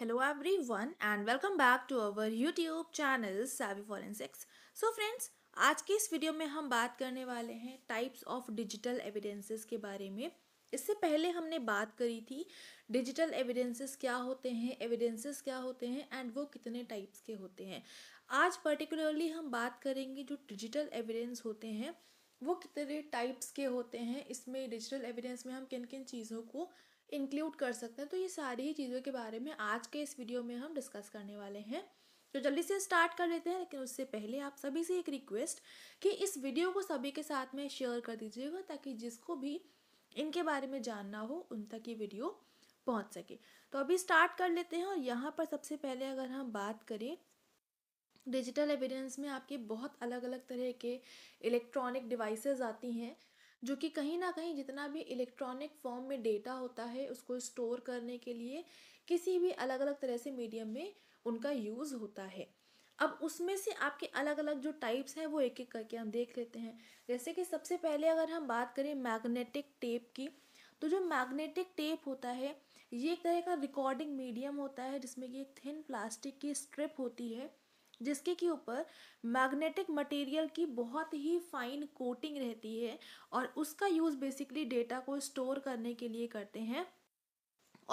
hello everyone and welcome back to our YouTube channel Savvy forensics so friends आज के इस video में हम बात करने वाले हैं टाइप्स ऑफ डिजिटल एविडेंसेस के बारे में इससे पहले हमने बात करी थी डिजिटल एविडेंसेस क्या होते हैं एविडेंसेस क्या होते हैं एंड वो कितने टाइप्स के होते हैं आज पर्टिकुलरली हम बात करेंगे जो डिजिटल एविडेंस होते हैं वो कितने टाइप्स के होते हैं इसमें डिजिटल एविडेंस में हम किन किन चीज़ों को इंक्लूड कर सकते हैं तो ये सारी ही चीज़ों के बारे में आज के इस वीडियो में हम डिस्कस करने वाले हैं तो जल्दी से स्टार्ट कर लेते हैं लेकिन उससे पहले आप सभी से एक रिक्वेस्ट कि इस वीडियो को सभी के साथ में शेयर कर दीजिएगा ताकि जिसको भी इनके बारे में जानना हो उन तक ये वीडियो पहुंच सके तो अभी स्टार्ट कर लेते हैं और यहाँ पर सबसे पहले अगर हम बात करें डिजिटल एविडेंस में आपके बहुत अलग अलग तरह के इलेक्ट्रॉनिक डिवाइसेस आती हैं जो कि कहीं ना कहीं जितना भी इलेक्ट्रॉनिक फॉर्म में डेटा होता है उसको स्टोर करने के लिए किसी भी अलग अलग तरह से मीडियम में उनका यूज़ होता है अब उसमें से आपके अलग अलग जो टाइप्स हैं वो एक एक करके हम देख लेते हैं जैसे कि सबसे पहले अगर हम बात करें मैग्नेटिक टेप की तो जो मैग्नेटिक टेप होता है ये एक तरह का रिकॉर्डिंग मीडियम होता है जिसमें कि एक थिन प्लास्टिक की स्ट्रिप होती है जिसके के ऊपर मैग्नेटिक मटेरियल की बहुत ही फाइन कोटिंग रहती है और उसका यूज़ बेसिकली डेटा को स्टोर करने के लिए करते हैं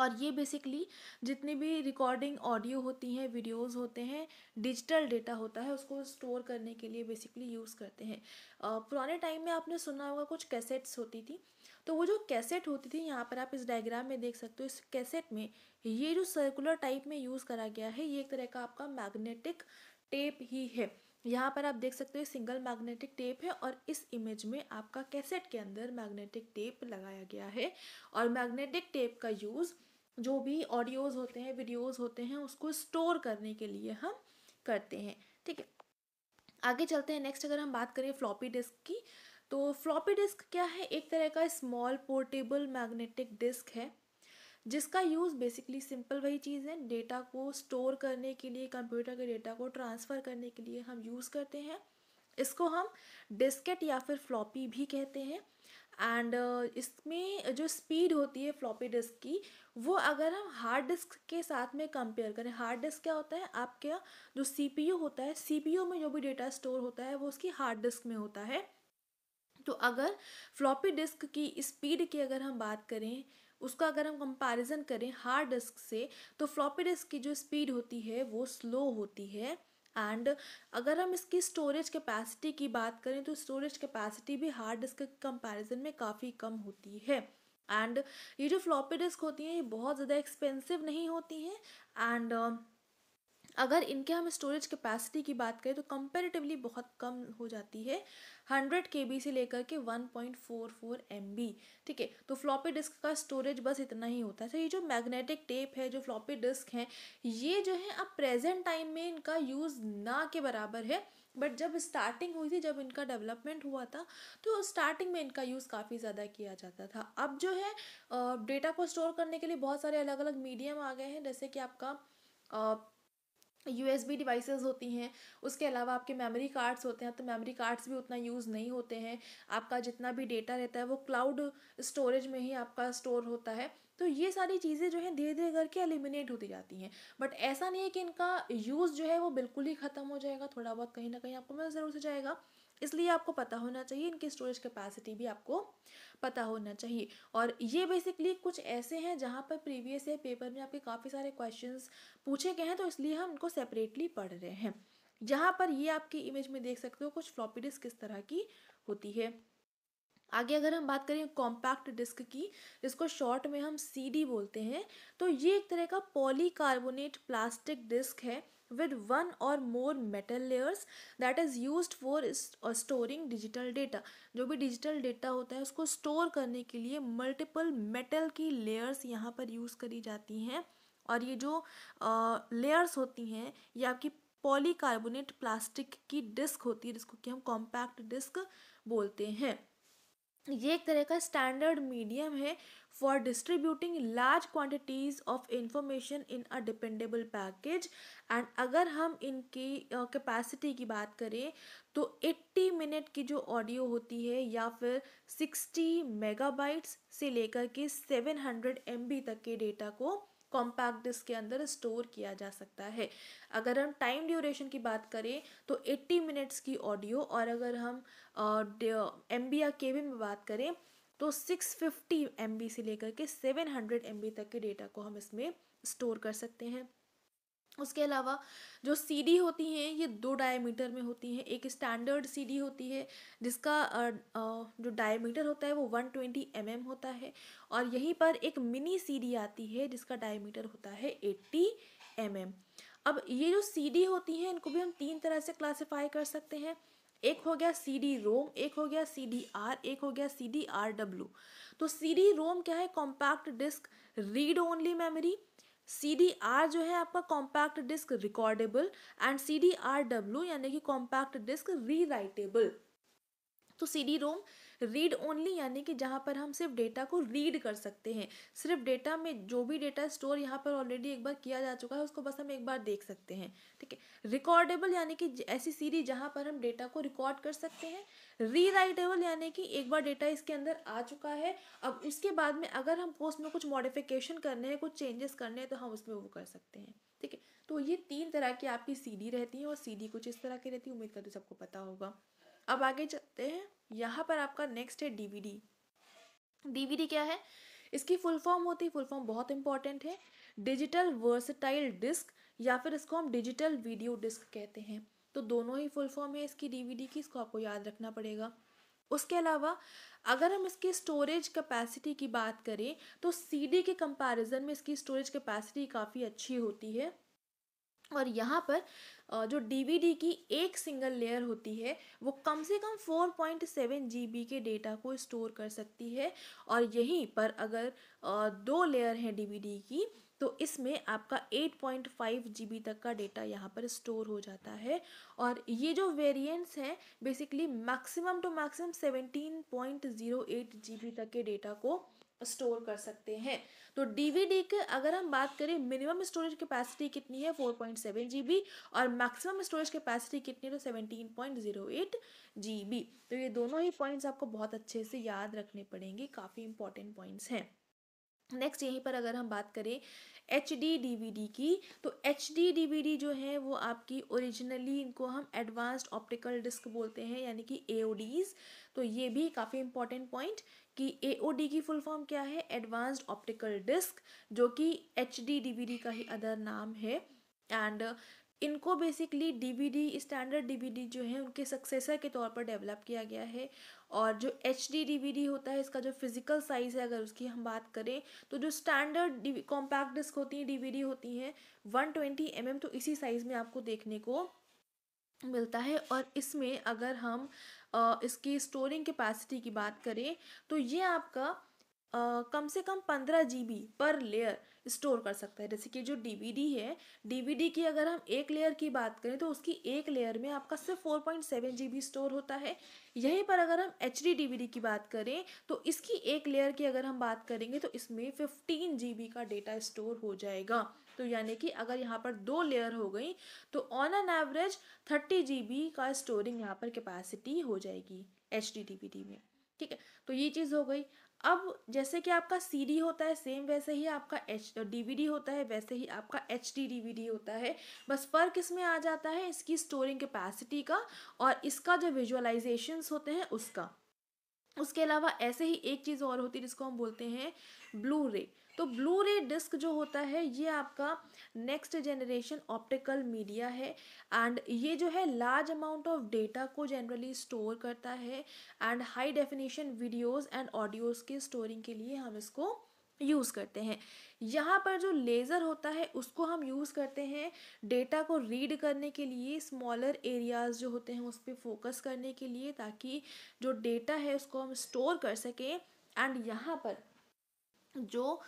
और ये बेसिकली जितनी भी रिकॉर्डिंग ऑडियो होती हैं वीडियोस होते हैं डिजिटल डेटा होता है उसको स्टोर करने के लिए बेसिकली यूज़ करते हैं पुराने टाइम में आपने सुना होगा कुछ कैसेट्स होती थी तो वो जो कैसेट होती थी यहाँ पर आप इस डायग्राम में देख सकते हो इस कैसेट में ये जो सर्कुलर टाइप में यूज़ करा गया है ये एक तरह का आपका मैग्नेटिक टेप ही है यहाँ पर आप देख सकते हो सिंगल मैग्नेटिक टेप है और इस इमेज में आपका कैसेट के अंदर मैग्नेटिक टेप लगाया गया है और मैग्नेटिक टेप का यूज़ जो भी ऑडियोज़ होते हैं वीडियोज़ होते हैं उसको स्टोर करने के लिए हम करते हैं ठीक है आगे चलते हैं नेक्स्ट अगर हम बात करें फ्लॉपी डिस्क की तो फ्लॉपी डिस्क क्या है एक तरह का स्मॉल पोर्टेबल मैग्नेटिक डिस्क है जिसका यूज़ बेसिकली सिंपल वही चीज़ है डेटा को स्टोर करने के लिए कंप्यूटर के डेटा को ट्रांसफ़र करने के लिए हम यूज़ करते हैं इसको हम डिस्केट या फिर फ्लॉपी भी कहते हैं एंड uh, इसमें जो स्पीड होती है फ्लॉपी डिस्क की वो अगर हम हार्ड डिस्क के साथ में कंपेयर करें हार्ड डिस्क क्या होता है आपके जो सीपीयू होता है सीपीयू में जो भी डेटा स्टोर होता है वो उसकी हार्ड डिस्क में होता है तो अगर फ्लॉपी डिस्क की स्पीड की अगर हम बात करें उसका अगर हम कंपैरिजन करें हार्ड डिस्क से तो फ्लॉपी डिस्क की जो स्पीड होती है वो स्लो होती है एंड अगर हम इसकी स्टोरेज कैपेसिटी की बात करें तो स्टोरेज कैपेसिटी भी हार्ड डिस्क के कंपैरिजन में काफ़ी कम होती है एंड ये जो फ्लॉपी डिस्क होती हैं ये बहुत ज़्यादा एक्सपेंसिव नहीं होती हैं एंड अगर इनके हम स्टोरेज कैपेसिटी की बात करें तो कंपेरेटिवली बहुत कम हो जाती है हंड्रेड के बी से लेकर के one point four four M B ठीक है तो फ्लॉपी डिस्क का स्टोरेज बस इतना ही होता है तो ये जो मैग्नेटिक टेप है जो फ्लॉपी डिस्क है ये जो है अब प्रेजेंट टाइम में इनका यूज़ ना के बराबर है बट जब स्टार्टिंग हुई थी जब इनका डेवलपमेंट हुआ था तो स्टार्टिंग में इनका यूज़ काफ़ी ज़्यादा किया जाता था अब जो है डेटा को स्टोर करने के लिए बहुत सारे अलग अलग मीडियम आ गए हैं जैसे कि आपका यू एस बी डिवाइसेज होती हैं उसके अलावा आपके मेमोरी कार्ड्स होते हैं तो मेमोरी कार्ड्स भी उतना यूज़ नहीं होते हैं आपका जितना भी डेटा रहता है वो क्लाउड स्टोरेज में ही आपका स्टोर होता है तो ये सारी चीज़ें जो हैं धीरे धीरे करके एलिमिनेट होती जाती हैं बट ऐसा नहीं है कि इनका यूज़ जो है वो बिल्कुल ही ख़त्म हो जाएगा थोड़ा बहुत कहीं ना कहीं आपको मिल ज़रूर से जाएगा इसलिए आपको पता होना चाहिए इनकी स्टोरेज कैपेसिटी भी आपको पता होना चाहिए और ये बेसिकली कुछ ऐसे हैं जहाँ पर प्रीवियस ईयर पेपर में आपके काफ़ी सारे क्वेश्चंस पूछे गए हैं तो इसलिए हम इनको सेपरेटली पढ़ रहे हैं जहाँ पर ये आपकी इमेज में देख सकते हो कुछ फ्लॉपी डिस्क किस तरह की होती है आगे अगर हम बात करें कॉम्पैक्ट डिस्क की जिसको शॉर्ट में हम सीडी बोलते हैं तो ये एक तरह का पॉलीकार्बोनेट प्लास्टिक डिस्क है विद वन और more metal layers that is use for storing digital data जो भी डिजिटल डेटा होता है उसको स्टोर करने के लिए मल्टीपल मेटल की लेयर्स यहाँ पर यूज़ करी जाती हैं और ये जो लेयर्स uh, होती हैं ये आपकी पॉलीकार्बोनेट प्लास्टिक की डिस्क होती है जिसको कि हम कॉम्पैक्ट डिस्क बोलते हैं ये एक तरह का स्टैंडर्ड मीडियम है for distributing large quantities of information in a dependable package and अगर हम इनकी कैपेसिटी uh, की बात करें तो 80 मिनट की जो ऑडियो होती है या फिर 60 मेगाबाइट्स से लेकर के 700 एमबी तक के डेटा को कॉम्पैक्ट डिस्क के अंदर स्टोर किया जा सकता है अगर हम टाइम ड्यूरेशन की बात करें तो 80 मिनट्स की ऑडियो और अगर हम एम बी या के में बात करें तो 650 फिफ्टी से लेकर के 700 हंड्रेड तक के डेटा को हम इसमें स्टोर कर सकते हैं उसके अलावा जो सीडी होती हैं ये दो डायमीटर में होती हैं एक स्टैंडर्ड सीडी होती है जिसका जो डायमीटर होता है वो 120 ट्वेंटी mm होता है और यहीं पर एक मिनी सीडी आती है जिसका डायमीटर होता है 80 mm अब ये जो सीडी होती हैं इनको भी हम तीन तरह से क्लासीफाई कर सकते हैं एक हो गया सी डी रोम एक हो गया सी डी आर एक हो गया सी डी आर डब्ल्यू तो सी डी रोम क्या है compact disc read only memory C D R जो है आपका compact disc recordable and C D R W यानी कि कॉम्पैक्ट डिस्क रीराइटेबल तो C D ROM read only यानी कि जहाँ पर हम सिर्फ डेटा को रीड कर सकते हैं सिर्फ डेटा में जो भी डेटा स्टोर यहाँ पर ऑलरेडी एक बार किया जा चुका है उसको बस हम एक बार देख सकते हैं ठीक है रिकॉर्डेबल यानी कि ऐसी सीरी जहाँ पर हम डेटा को रिकॉर्ड कर सकते हैं रीराइटेबल यानी कि एक बार डेटा इसके अंदर आ चुका है अब उसके बाद में अगर पोस्ट उसमें कुछ मॉडिफिकेशन करने हैं कुछ चेंजेस करने हैं तो हम उसमें वो कर सकते हैं ठीक है तो ये तीन तरह की आपकी सीडी रहती है और सीडी कुछ इस तरह की रहती है उम्मीद करती सबको पता होगा अब आगे चल सकते हैं यहाँ पर आपका नेक्स्ट है डीवीडी डीवीडी क्या है इसकी फुल फॉर्म होती है फुल फॉर्म बहुत इंपॉर्टेंट है डिजिटल वर्सटाइल डिस्क या फिर इसको हम डिजिटल वीडियो डिस्क कहते हैं तो दोनों ही फुल फॉर्म है इसकी डीवीडी की इसको आपको याद रखना पड़ेगा उसके अलावा अगर हम इसकी स्टोरेज कैपेसिटी की बात करें तो सीडी के कंपैरिजन में इसकी स्टोरेज कैपेसिटी काफ़ी अच्छी होती है और यहाँ पर जो डीवीडी की एक सिंगल लेयर होती है वो कम से कम 4.7 जीबी के डेटा को स्टोर कर सकती है और यहीं पर अगर दो लेयर हैं डीवीडी की तो इसमें आपका 8.5 जीबी तक का डेटा यहाँ पर स्टोर हो जाता है और ये जो वेरिएंट्स हैं basically maximum to maximum 17.08 GB तक के डेटा को स्टोर कर सकते हैं तो डीवीडी के अगर हम बात करें मिनिमम स्टोरेज कैपेसिटी कितनी है 4.7 पॉइंट और मैक्सिमम स्टोरेज कैपेसिटी कितनी है तो 17.08 जीबी तो ये दोनों ही पॉइंट्स आपको बहुत अच्छे से याद रखने पड़ेंगे काफ़ी इंपॉर्टेंट पॉइंट्स हैं नेक्स्ट यहीं पर अगर हम बात करें H D D V D की तो एच डी डी डी जो है वो आपकी ओरिजिनली इनको हम एडवांस्ड ऑप्टिकल डिस्क बोलते हैं यानी कि ए तो ये भी काफ़ी इंपॉर्टेंट पॉइंट कि ए की फुल फॉर्म क्या है एडवांस्ड ऑप्टिकल डिस्क जो कि एच डी का ही अदर नाम है एंड इनको बेसिकली डीवीडी स्टैंडर्ड डीवीडी जो है उनके सक्सेसर के तौर पर डेवलप किया गया है और जो एच डी होता है इसका जो फिज़िकल साइज़ है अगर उसकी हम बात करें तो जो स्टैंडर्ड कॉम्पैक्ट डिस्क होती हैं डीवीडी होती हैं वन ट्वेंटी एम तो इसी साइज़ में आपको देखने को मिलता है और इसमें अगर हम इसकी स्टोरिंग कैपेसिटी की बात करें तो ये आपका आ, कम से कम पंद्रह जी पर लेयर स्टोर कर सकता है जैसे कि जो डीवीडी है डीवीडी की अगर हम एक लेयर की बात करें तो उसकी एक लेयर में आपका सिर्फ four point seven G store होता है यहीं पर अगर हम एच डी की बात करें तो इसकी एक लेयर की अगर हम बात करेंगे तो इसमें फिफ्टीन जी का डेटा स्टोर हो जाएगा तो यानी कि अगर यहाँ पर दो लेयर हो गई तो on an average thirty G का स्टोरिंग यहाँ पर कैपेसिटी हो जाएगी एच डी में ठीक है तो ये चीज़ हो गई अब जैसे कि आपका सीडी होता है सेम वैसे ही आपका एच डीवीडी होता है वैसे ही आपका एच डी होता है बस फ़र्क इसमें आ जाता है इसकी स्टोरिंग कैपेसिटी का और इसका जो विजुअलाइजेशन होते हैं उसका उसके अलावा ऐसे ही एक चीज़ और होती है जिसको हम बोलते हैं ब्लू रे तो ब्लू रे डिस्क जो होता है ये आपका नेक्स्ट जनरेशन ऑप्टिकल मीडिया है एंड ये जो है लार्ज अमाउंट ऑफ डेटा को जनरली स्टोर करता है and high definition videos and audios के स्टोरिंग के लिए हम इसको यूज़ करते हैं यहाँ पर जो लेज़र होता है उसको हम यूज़ करते हैं डेटा को रीड करने के लिए स्मॉलर एरियाज़ जो होते हैं उस पर फोकस करने के लिए ताकि जो डेटा है उसको हम स्टोर कर सकें एंड यहाँ पर जो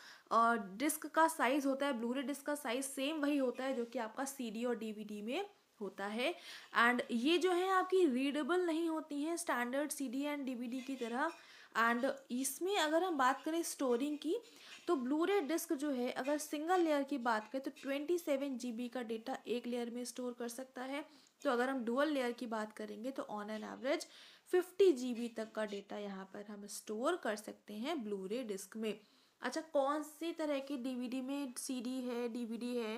डिस्क का साइज़ होता है ब्लूरे डिस्क का साइज़ सेम वही होता है जो कि आपका सीडी और डीवीडी में होता है एंड ये जो है आपकी रीडेबल नहीं होती हैं स्टैंडर्ड सीडी एंड डीवीडी की तरह एंड इसमें अगर हम बात करें स्टोरिंग की तो ब्लूरे डिस्क जो है अगर सिंगल लेयर की बात करें तो ट्वेंटी सेवन जी बी का डेटा एक लेयर में स्टोर कर सकता है तो अगर हम डुअल लेयर की बात करेंगे तो on an average fifty G B तक का डेटा यहाँ पर हम स्टोर कर सकते हैं ब्लूरे डिस्क में अच्छा कौन सी तरह की डीवीडी में सीडी है डीवीडी है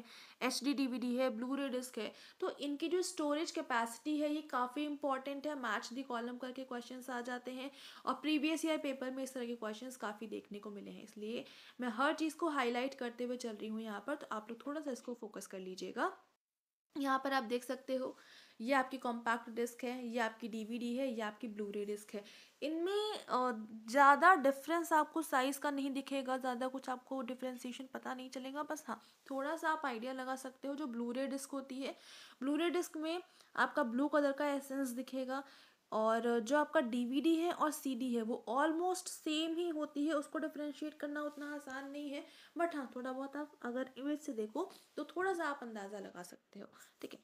एचडी डीवीडी है ब्लू रे डिस्क है तो इनकी जो स्टोरेज कैपेसिटी है ये काफ़ी इंपॉर्टेंट है मैच दी कॉलम करके क्वेश्चंस आ जाते हैं और प्रीवियस ईयर पेपर में इस तरह के क्वेश्चंस काफ़ी देखने को मिले हैं इसलिए मैं हर चीज़ को हाईलाइट करते हुए चल रही हूँ यहाँ पर तो आप लोग थोड़ा सा इसको फोकस कर लीजिएगा यहाँ पर आप देख सकते हो ये आपकी कॉम्पैक्ट डिस्क है ये आपकी डीवीडी है ये आपकी ब्लू रे डिस्क है इनमें ज़्यादा डिफरेंस आपको साइज़ का नहीं दिखेगा ज़्यादा कुछ आपको डिफ्रेंसीशन पता नहीं चलेगा बस हाँ थोड़ा सा आप आइडिया लगा सकते हो जो ब्लू रे डिस्क होती है ब्लू रे डिस्क में आपका ब्लू कलर का एसेंस दिखेगा और जो आपका डीवीडी है और सीडी है वो ऑलमोस्ट सेम ही होती है उसको डिफ्रेंशिएट करना उतना आसान नहीं है बट हाँ थोड़ा बहुत आप अगर इमेज से देखो तो थोड़ा सा आप अंदाज़ा लगा सकते हो ठीक है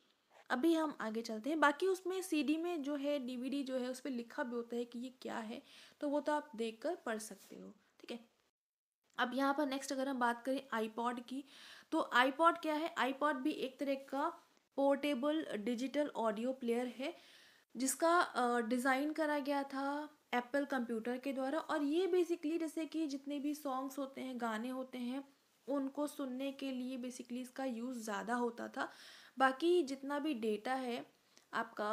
अभी हम आगे चलते हैं बाकी उसमें सीडी में जो है डीवीडी जो है उस पर लिखा भी होता है कि ये क्या है तो वो तो आप देख कर पढ़ सकते हो ठीक है अब यहाँ पर नेक्स्ट अगर हम बात करें आईपॉड की तो आईपॉड क्या है आईपॉड भी एक तरह का पोर्टेबल डिजिटल ऑडियो प्लेयर है जिसका डिज़ाइन करा गया था एप्पल कंप्यूटर के द्वारा और ये बेसिकली जैसे कि जितने भी सॉन्ग्स होते हैं गाने होते हैं उनको सुनने के लिए बेसिकली इसका यूज़ ज़्यादा होता था बाकी जितना भी डेटा है आपका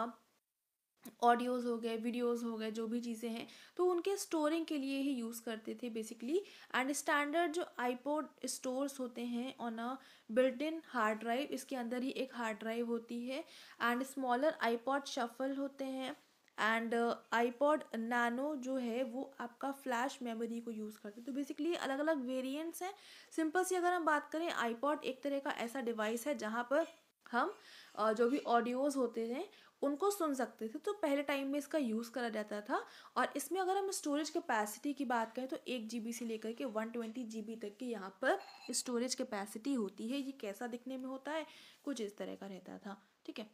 ऑडियोज़ हो गए वीडियोज़ हो गए जो भी चीज़ें हैं तो उनके स्टोरिंग के लिए ही यूज़ करते थे बेसिकली एंड स्टैंडर्ड जो आईपोड स्टोर्स होते हैं on a built in hard drive इसके अंदर ही एक हार्ड ड्राइव होती है एंड स्मॉलर आईपॉड शफल होते हैं एंड आईपॉड नैनो जो है वो आपका फ्लैश मेमोरी को यूज़ करते हैं तो बेसिकली अलग अलग वेरियंट्स हैं सिंपल सी अगर हम बात करें आईपॉड एक तरह का ऐसा डिवाइस है जहाँ पर हम uh, जो भी ऑडियोज़ होते हैं उनको सुन सकते थे तो पहले टाइम में इसका यूज़ करा जाता था और इसमें अगर हम स्टोरेज कैपेसिटी की बात करें तो एक जी से लेकर के वन ट्वेंटी तक की यहाँ पर स्टोरेज कैपेसिटी होती है ये कैसा दिखने में होता है कुछ इस तरह का रहता था ठीक है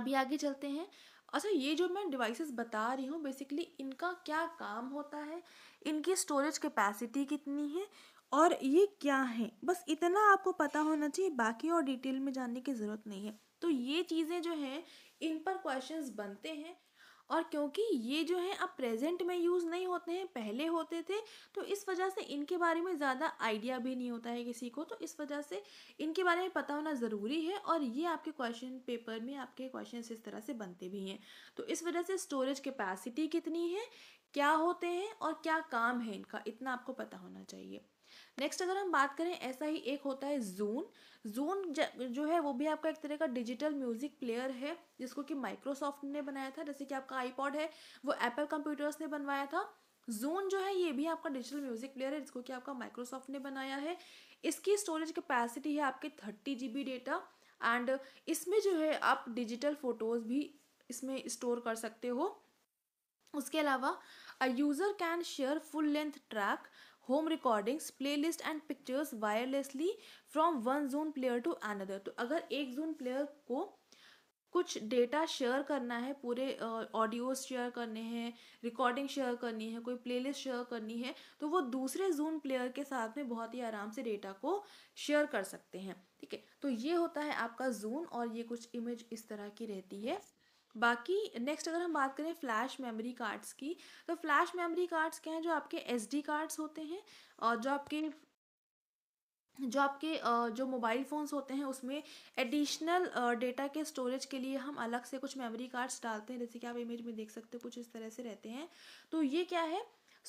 अभी आगे चलते हैं अच्छा ये जो मैं डिवाइसेस बता रही हूँ बेसिकली इनका क्या काम होता है इनकी स्टोरेज कैपेसिटी कितनी है और ये क्या है बस इतना आपको पता होना चाहिए बाकी और डिटेल में जानने की ज़रूरत नहीं है तो ये चीज़ें जो हैं इन पर क्वेश्चंस बनते हैं और क्योंकि ये जो है अब प्रेजेंट में यूज़ नहीं होते हैं पहले होते थे तो इस वजह से इनके बारे में ज़्यादा आइडिया भी नहीं होता है किसी को तो इस वजह से इनके बारे में पता होना ज़रूरी है और ये आपके क्वेश्चन पेपर में आपके क्वेश्चन इस तरह से बनते भी हैं तो इस वजह से स्टोरेज कैपेसिटी कितनी है क्या होते हैं और क्या काम है इनका इतना आपको पता होना चाहिए नेक्स्ट अगर हम बात करें ऐसा ही एक होता है जून जून जो है वो भी आपका एक तरह का डिजिटल म्यूजिक प्लेयर है जिसको कि माइक्रोसॉफ्ट ने बनाया था जैसे कि आपका आईपॉड है वो एप्पल कंप्यूटर्स ने बनवाया था जून जो है ये भी आपका डिजिटल म्यूजिक प्लेयर है जिसको कि आपका माइक्रोसॉफ्ट ने बनाया है इसकी स्टोरेज कैपेसिटी है आपके थर्टी जी डेटा एंड इसमें जो है आप डिजिटल फोटोज़ भी इसमें स्टोर कर सकते हो उसके अलावा a user can share full length track home recordings playlist and pictures wirelessly from one Zune player to another तो अगर एक जून प्लेयर को कुछ डेटा शेयर करना है पूरे ऑडियोज शेयर करने हैं रिकॉर्डिंग शेयर करनी है कोई प्लेलिस्ट शेयर करनी है तो वो दूसरे जून प्लेयर के साथ में बहुत ही आराम से डेटा को शेयर कर सकते हैं ठीक है तो ये होता है आपका जून और ये कुछ इमेज इस तरह की रहती है बाकी नेक्स्ट अगर हम बात करें फ्लैश मेमोरी कार्ड्स की तो फ्लैश मेमोरी कार्ड्स क्या हैं जो आपके एस कार्ड्स होते हैं और जो आपके जो आपके जो मोबाइल फ़ोन्स होते हैं उसमें एडिशनल डेटा के स्टोरेज के लिए हम अलग से कुछ मेमोरी कार्ड्स डालते हैं जैसे कि आप इमेज में देख सकते हो कुछ इस तरह से रहते हैं तो ये क्या है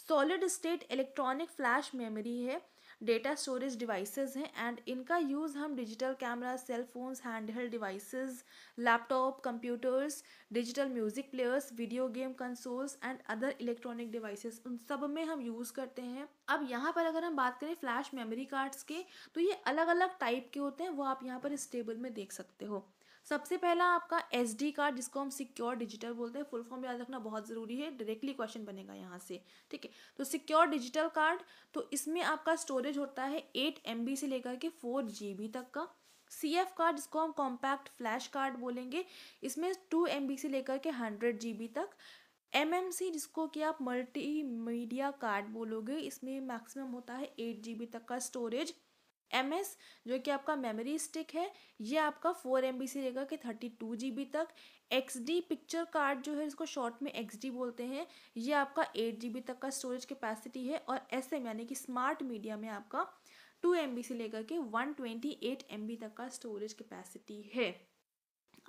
solid state electronic flash memory है डेटा स्टोरेज डिवाइसेस हैं एंड इनका यूज़ हम digital camera cell hand handheld devices laptop computers digital music players video game consoles and other electronic devices उन सब में हम यूज़ करते हैं अब यहाँ पर अगर हम बात करें फ्लैश मेमोरी कार्ड्स के तो ये अलग अलग टाइप के होते हैं वो आप यहाँ पर इस टेबल में देख सकते हो सबसे पहला आपका एस कार्ड जिसको हम सिक्योर डिजिटल बोलते हैं फुल फॉर्म याद रखना बहुत ज़रूरी है डायरेक्टली क्वेश्चन बनेगा यहाँ से ठीक है तो सिक्योर डिजिटल कार्ड तो इसमें आपका स्टोरेज होता है एट एम से लेकर के फोर जी तक का सी एफ कार्ड जिसको हम कॉम्पैक्ट फ्लैश कार्ड बोलेंगे इसमें टू एम से लेकर के हंड्रेड जी तक एम एम सी जिसको कि आप मल्टी मीडिया कार्ड बोलोगे इसमें मैक्सिमम होता है एट जी बी तक का स्टोरेज एम एस जो कि आपका मेमोरी स्टिक है ये आपका फोर एम बी सी रहेगा कि थर्टी टू जी बी तक एक्स डी पिक्चर कार्ड जो है इसको शॉर्ट में एक्स डी बोलते हैं ये आपका एट जी बी तक का स्टोरेज कैपेसिटी है और एस एम यानी कि स्मार्ट मीडिया में आपका टू एम बी से लेकर के one twenty eight M B तक का स्टोरेज कैपेसिटी है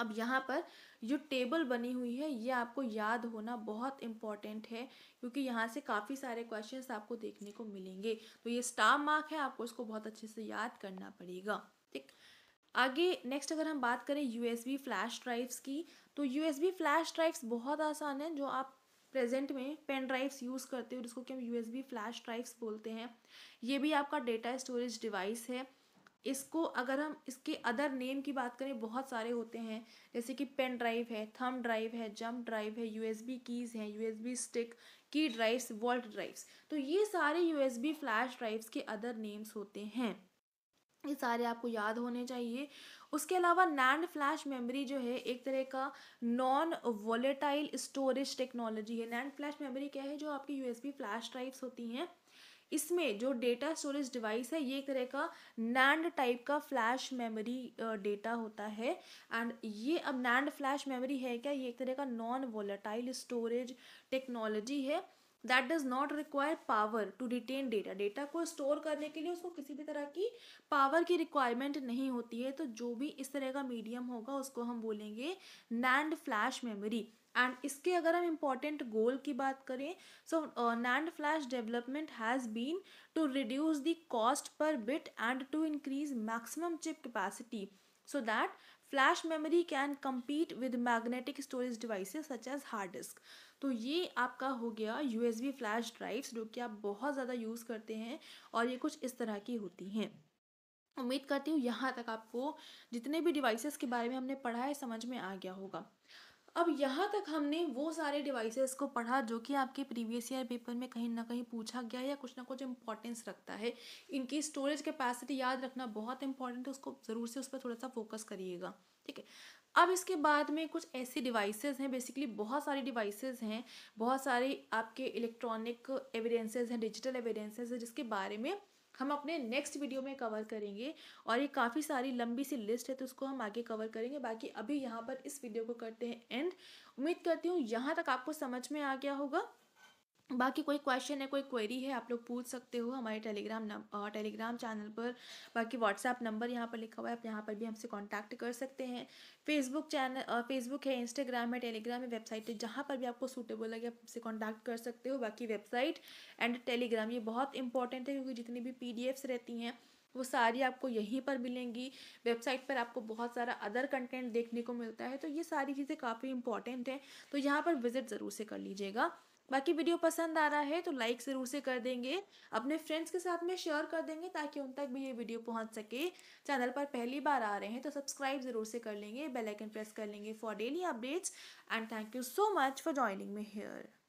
अब यहाँ पर जो टेबल बनी हुई है ये आपको याद होना बहुत इम्पॉर्टेंट है क्योंकि यहाँ से काफ़ी सारे क्वेश्चंस आपको देखने को मिलेंगे तो ये स्टार मार्क है आपको इसको बहुत अच्छे से याद करना पड़ेगा ठीक आगे नेक्स्ट अगर हम बात करें यूएसबी फ्लैश ड्राइव्स की तो यूएसबी फ्लैश ड्राइव्स बहुत आसान है जो आप प्रेजेंट में पेन ड्राइव्स यूज़ करते हो जिसको कि हम यूएसबी फ्लैश ड्राइव्स बोलते हैं ये भी आपका डेटा स्टोरेज डिवाइस है इसको अगर हम इसके अदर नेम की बात करें बहुत सारे होते हैं जैसे कि पेन ड्राइव है थम ड्राइव है जंप ड्राइव है यूएसबी कीज़ हैं USB stick key drives vault drives तो ये सारे यूएसबी फ्लैश ड्राइव्स के अदर नेम्स होते हैं ये सारे आपको याद होने चाहिए उसके अलावा नैंड फ्लैश मेमोरी जो है एक तरह का नॉन वॉलेटाइल स्टोरेज टेक्नोलॉजी है नैंड फ्लैश मेमोरी क्या है जो आपकी यू फ्लैश ड्राइव्स होती हैं इसमें जो डेटा स्टोरेज डिवाइस है ये एक तरह का नैंड टाइप का फ्लैश मेमोरी डेटा होता है एंड ये अब नैंड फ्लैश मेमोरी है क्या ये एक तरह का नॉन वोलेटाइल स्टोरेज टेक्नोलॉजी है that does not require power to retain data data को स्टोर करने के लिए उसको किसी भी तरह की पावर की रिक्वायरमेंट नहीं होती है तो जो भी इस तरह का मीडियम होगा उसको हम बोलेंगे नैंड फ्लैश मेमोरी एंड इसके अगर हम इम्पॉर्टेंट गोल की बात करें so NAND flash development has been to reduce the cost per bit and to increase maximum chip capacity so that flash memory can compete with magnetic storage devices such as hard disk तो ये आपका हो गया U S B flash drives जो कि आप बहुत ज़्यादा यूज़ करते हैं और ये कुछ इस तरह की होती हैं उम्मीद करती हूँ यहाँ तक आपको जितने भी डिवाइसेस के बारे में हमने पढ़ा है समझ में आ गया होगा अब यहाँ तक हमने वो सारे डिवाइसेस को पढ़ा जो कि आपके प्रीवियस ईयर पेपर में कहीं ना कहीं पूछा गया या कुछ ना कुछ इंपॉर्टेंस रखता है इनकी स्टोरेज कैपेसिटी याद रखना बहुत इंपॉर्टेंट है उसको ज़रूर से उस पर थोड़ा सा फोकस करिएगा ठीक है अब इसके बाद में कुछ ऐसी डिवाइसेस हैं बेसिकली बहुत सारी डिवाइसेस हैं बहुत सारे आपके इलेक्ट्रॉनिक एविडेंसेस हैं डिजिटल एविडेंसेस हैं जिसके बारे में हम अपने नेक्स्ट वीडियो में कवर करेंगे और ये काफ़ी सारी लंबी सी लिस्ट है तो उसको हम आगे कवर करेंगे बाकी अभी यहाँ पर इस वीडियो को करते हैं एंड उम्मीद करती हूँ यहाँ तक आपको समझ में आ गया होगा बाकी कोई क्वेश्चन है कोई क्वेरी है आप लोग पूछ सकते हो हमारे टेलीग्राम नंबर टेलीग्राम चैनल पर बाकी व्हाट्सएप नंबर यहाँ पर लिखा हुआ है आप यहाँ पर भी हमसे कांटेक्ट कर सकते हैं फेसबुक चैनल फेसबुक है इंस्टाग्राम है टेलीग्राम है वेबसाइट है जहाँ पर भी आपको सूटेबल लगे आप हमसे कॉन्टैक्ट कर सकते हो बाकी वेबसाइट एंड टेलीग्राम ये बहुत इंपॉर्टेंट है क्योंकि जितनी भी पी रहती हैं वो सारी आपको यहीं पर मिलेंगी वेबसाइट पर आपको बहुत सारा अदर कंटेंट देखने को मिलता है तो ये सारी चीज़ें काफ़ी इंपॉर्टेंट हैं तो यहाँ पर विजिट ज़रूर से कर लीजिएगा बाकी वीडियो पसंद आ रहा है तो लाइक ज़रूर से कर देंगे अपने फ्रेंड्स के साथ में शेयर कर देंगे ताकि उन तक भी ये वीडियो पहुंच सके चैनल पर पहली बार आ रहे हैं तो सब्सक्राइब ज़रूर से कर लेंगे बेलाइकन प्रेस कर लेंगे for daily updates and thank you so much for joining me hair